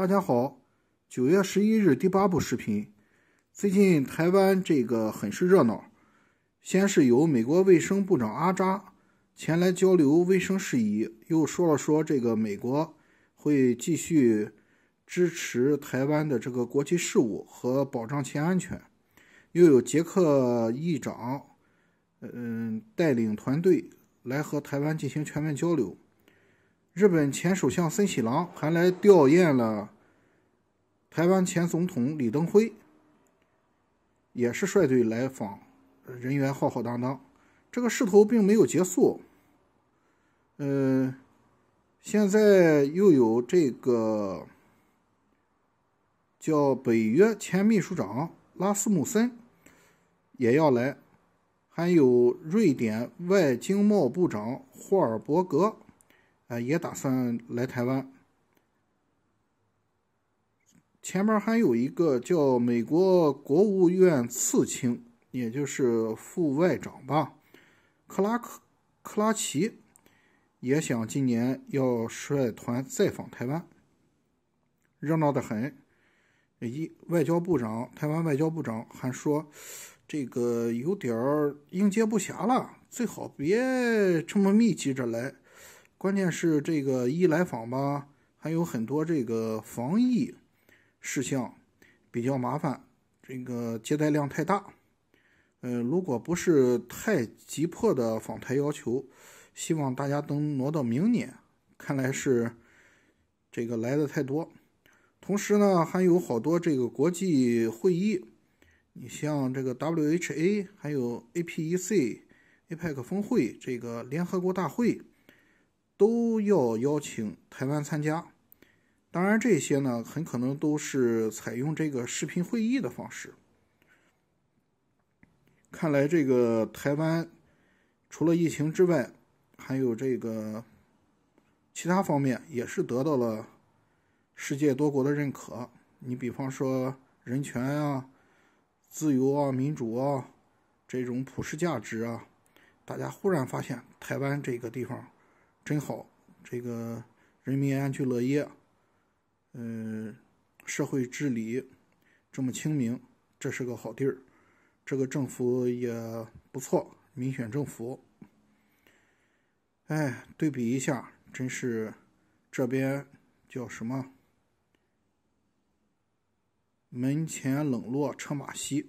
大家好，九月十一日第八部视频。最近台湾这个很是热闹，先是由美国卫生部长阿扎前来交流卫生事宜，又说了说这个美国会继续支持台湾的这个国际事务和保障其安全，又有捷克议长嗯带领团队来和台湾进行全面交流。日本前首相森喜朗还来吊唁了台湾前总统李登辉，也是率队来访，人员浩浩荡荡。这个势头并没有结束，呃，现在又有这个叫北约前秘书长拉斯穆森也要来，还有瑞典外经贸部长霍尔伯格。啊，也打算来台湾。前面还有一个叫美国国务院次卿，也就是副外长吧，克拉克克拉奇，也想今年要率团再访台湾。热闹的很。一外交部长，台湾外交部长还说，这个有点儿应接不暇了，最好别这么密集着来。关键是这个一来访吧，还有很多这个防疫事项比较麻烦，这个接待量太大。呃，如果不是太急迫的访谈要求，希望大家都挪到明年。看来是这个来的太多，同时呢，还有好多这个国际会议，你像这个 WHA，还有 APEC、APEC 峰会，这个联合国大会。都要邀请台湾参加，当然这些呢很可能都是采用这个视频会议的方式。看来这个台湾除了疫情之外，还有这个其他方面也是得到了世界多国的认可。你比方说人权啊、自由啊、民主啊这种普世价值啊，大家忽然发现台湾这个地方。真好，这个人民安居乐业，呃，社会治理这么清明，这是个好地儿。这个政府也不错，民选政府。哎，对比一下，真是这边叫什么“门前冷落车马稀”，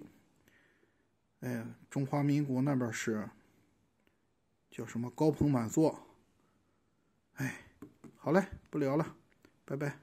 哎，中华民国那边是叫什么“高朋满座”。哎，好嘞，不聊了，拜拜。